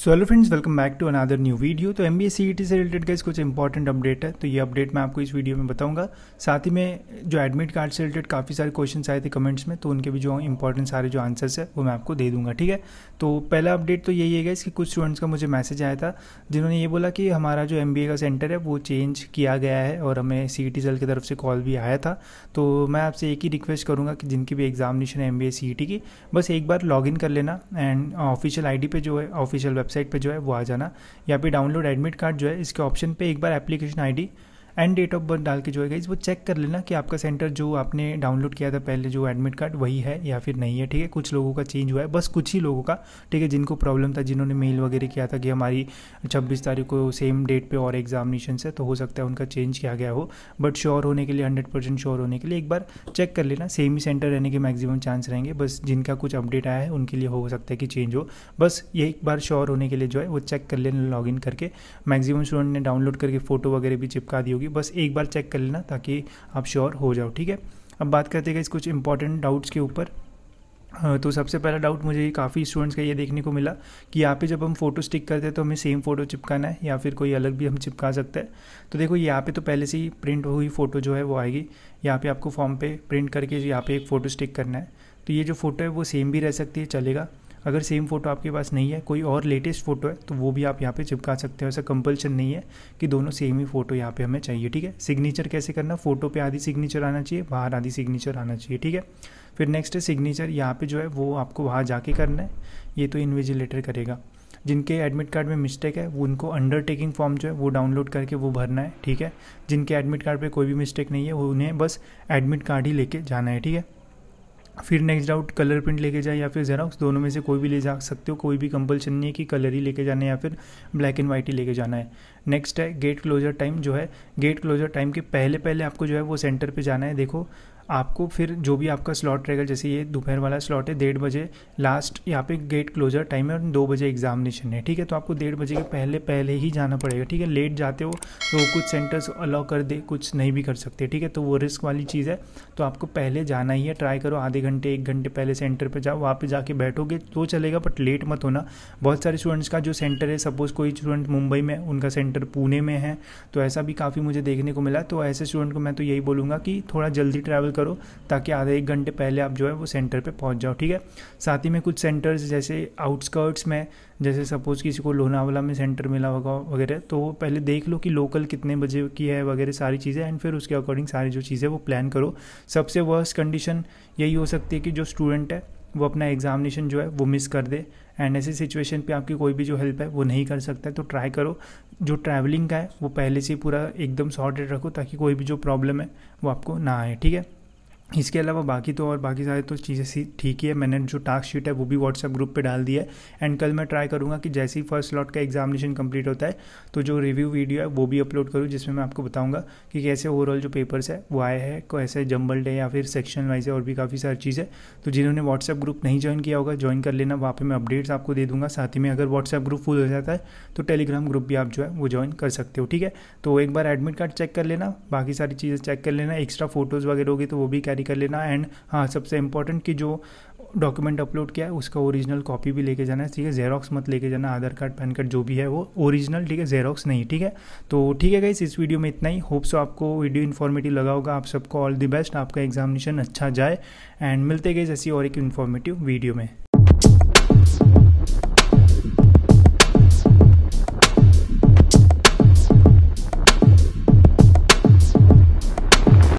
so hello friends welcome back to another new video तो M B e से related guys कुछ important update है तो ये अपडेट मैं आपको इस वीडियो में बताऊंगा साथ ही में जो एडमिट कार्ड से रिलेटेड काफ़ी सारे क्वेश्चंस आए थे कमेंट्स में तो उनके भी जो इंपॉर्टेंट सारे जो आंसर्स है वो मैं आपको दे दूंगा ठीक है तो पहला अपडेट तो यही है गाइस कि कुछ स्टूडेंट्स का मुझे मैसेज आया था जिन्होंने ये बोला कि हमारा जो एम का सेंटर है वो चेंज किया गया है और हमें सी ई e की तरफ से कॉल भी आया था तो मैं आपसे एक ही रिक्वेस्ट करूँगा कि जिनकी भी एग्जामिनेशन है एम बी e की बस एक बार लॉग कर लेना एंड ऑफिशियल आई पे जो है ऑफिशियल वेबसाइट पर जो है वो आ जाना या फिर डाउनलोड एडमिट कार्ड जो है इसके ऑप्शन पर एक बार application ID and date of birth डाल के जो है गाइज वो चेक कर लेना कि आपका सेंटर जो आपने डाउनलोड किया था पहले जो एडमिट कार्ड वही है या फिर नहीं है ठीक है कुछ लोगों का चेंज हुआ है बस कुछ ही लोगों का ठीक है जिनको प्रॉब्लम था जिन्होंने मेल वगैरह किया था कि हमारी छब्बीस तारीख को सेम डेट पर और एग्जामिनेशन है तो हो सकता है उनका चेंज किया गया हो बट श्योर होने के लिए हंड्रेड परसेंट श्योर होने के लिए एक बार चेक कर लेना सेम ही सेंटर रहने के मैक्सिमम चांस रहेंगे बस जिनका कुछ अपडेट आया है उनके लिए हो सकता है कि चेंज हो बस ये एक बार श्योर होने के लिए जो है वो चेक कर लेना इन करके मैक्सिमम स्टूडेंट ने डाउनलोड करके फोटो वगैरह भी चिपका दी होगी बस एक बार चेक कर लेना ताकि आप श्योर हो जाओ ठीक है अब बात करते हैं इस कुछ इंपॉर्टेंट डाउट्स के ऊपर तो सबसे पहला डाउट मुझे काफ़ी स्टूडेंट्स का ये देखने को मिला कि यहाँ पे जब हम फोटो स्टिक करते हैं तो हमें सेम फोटो चिपकाना है या फिर कोई अलग भी हम चिपका सकते हैं तो देखो यहाँ पे तो पहले से ही प्रिंट हुई फ़ोटो जो है वो आएगी यहाँ पे आपको फॉर्म पे प्रिंट करके यहाँ पे एक फ़ोटो स्टिक करना है तो ये जो फ़ोटो है वो सेम भी रह सकती है चलेगा अगर सेम फ़ोटो आपके पास नहीं है कोई और लेटेस्ट फ़ोटो है तो वो भी आप यहाँ पे चिपका सकते हो ऐसा कंपल्शन नहीं है कि दोनों सेम ही फ़ोटो यहाँ पे हमें चाहिए ठीक है सिग्नेचर कैसे करना फ़ोटो पे आधी सिग्नेचर आना चाहिए बाहर आधी सिग्नेचर आना चाहिए ठीक है फिर नेक्स्ट है सिग्नेचर यहाँ पर जो है वो आपको वहाँ जाके करना है ये तो इन्विजिलेटर करेगा जिनके एडमिट कार्ड में मिस्टेक है वो उनको अंडरटेकिंग फॉर्म जो है वो डाउनलोड करके वो भरना है ठीक है जिनके एडमिट कार्ड पे कोई भी मिस्टेक नहीं है उन्हें बस एडमिट कार्ड ही लेके जाना है ठीक है फिर नेक्स्ट डाउट कलर प्रिंट लेके जाए या फिर जेरोक्स दोनों में से कोई भी ले जा सकते हो कोई भी कंपल्शन नहीं है कि कलर ही लेके जाना है या फिर ब्लैक एंड वाइट ही लेके जाना है नेक्स्ट है गेट क्लोजर टाइम जो है गेट क्लोजर टाइम के पहले पहले आपको जो है वो सेंटर पे जाना है देखो आपको फिर जो भी आपका स्लॉट रहेगा जैसे ये दोपहर वाला स्लॉट है डेढ़ बजे लास्ट यहाँ पे गेट क्लोजर टाइम है और दो बजे एग्जामिनेशन है ठीक है तो आपको डेढ़ बजे के पहले पहले ही जाना पड़ेगा ठीक है लेट जाते हो तो कुछ सेंटर्स अलाउ कर दे कुछ नहीं भी कर सकते ठीक है तो वो रिस्क वाली चीज़ है तो आपको पहले जाना ही है ट्राई करो आधे घंटे एक घंटे पहले सेंटर पर जाओ वहाँ पर जाके बैठोगे तो चलेगा बट लेट मत होना बहुत सारे स्टूडेंट्स का जो सेंटर है सपोज़ कोई स्टूडेंट मुंबई में उनका सेंटर पुणे में है तो ऐसा भी काफ़ी मुझे देखने को मिला तो ऐसे स्टूडेंट को मैं तो यही बोलूँगा कि थोड़ा जल्दी ट्रैवल करो ताकि आधे एक घंटे पहले आप जो है वो सेंटर पे पहुंच जाओ ठीक है साथ ही में कुछ सेंटर्स जैसे आउटस्कर्ट्स में जैसे सपोज़ किसी को लोनावाला में सेंटर मिला होगा वगैरह तो वो पहले देख लो कि लोकल कितने बजे की है वगैरह सारी चीज़ें एंड फिर उसके अकॉर्डिंग सारी जो चीज़ें वो प्लान करो सबसे वर्स्ट कंडीशन यही हो सकती है कि जो स्टूडेंट है वो अपना एग्जामिनेशन जो है वो मिस कर दे एंड ऐसी सिचुएशन पे आपकी कोई भी जो हेल्प है वो नहीं कर सकता है तो ट्राई करो जो ट्रैवलिंग का है वो पहले से पूरा एकदम सॉर्टेड रखो ताकि कोई भी जो प्रॉब्लम है वो आपको ना आए ठीक है इसके अलावा बाकी तो और बाकी सारी तो चीज़ें ठीक ही है मैंने जो टास्क शीट है वो भी व्हाट्सएप ग्रुप पे डाल दिया है एंड कल मैं ट्राई करूँगा कि जैसे ही फर्स्ट लॉट का एग्जामिनेशन कंप्लीट होता है तो जो रिव्यू वीडियो है वो भी अपलोड करूँ जिसमें मैं आपको बताऊँगा कि कैसे ओवरऑल जो पेपर्स है वो आए हैं कैसे जम्बल्ड है या फिर सेक्शन वाइज है और भी काफ़ी सारी चीज़ें तो जिन्होंने व्हाट्सएप ग्रुप नहीं ज्वाइन किया होगा ज्वाइन कर लेना वहाँ पर मैं अपडेट्स आपको दे दूँगा साथ ही में अगर व्हाट्सएप ग्रुप फुल हो जाता है तो टेलीग्राम ग्रुप भी आप जो है वो ज्वाइन कर सकते हो ठीक है तो एक बार एडमिट कार्ड चेक कर लेना बाकी सारी चीज़ें चेक कर लेना एक्स्ट्रा फोटोज़ वगैरह होगी तो वो भी कैरी कैरी कर लेना एंड हाँ सबसे इंपॉर्टेंट कि जो डॉक्यूमेंट अपलोड किया है उसका ओरिजिनल कॉपी भी लेके जाना है ठीक है जेरोक्स मत लेके जाना आधार कार्ड पैन कार्ड जो भी है वो ओरिजिनल ठीक है जेरोक्स नहीं ठीक है तो ठीक है गाइस इस वीडियो में इतना ही होप सो आपको वीडियो इन्फॉर्मेटिव लगा होगा आप सबको ऑल दी बेस्ट आपका एग्जामिनेशन अच्छा जाए एंड मिलते गए ऐसी और एक इन्फॉर्मेटिव वीडियो में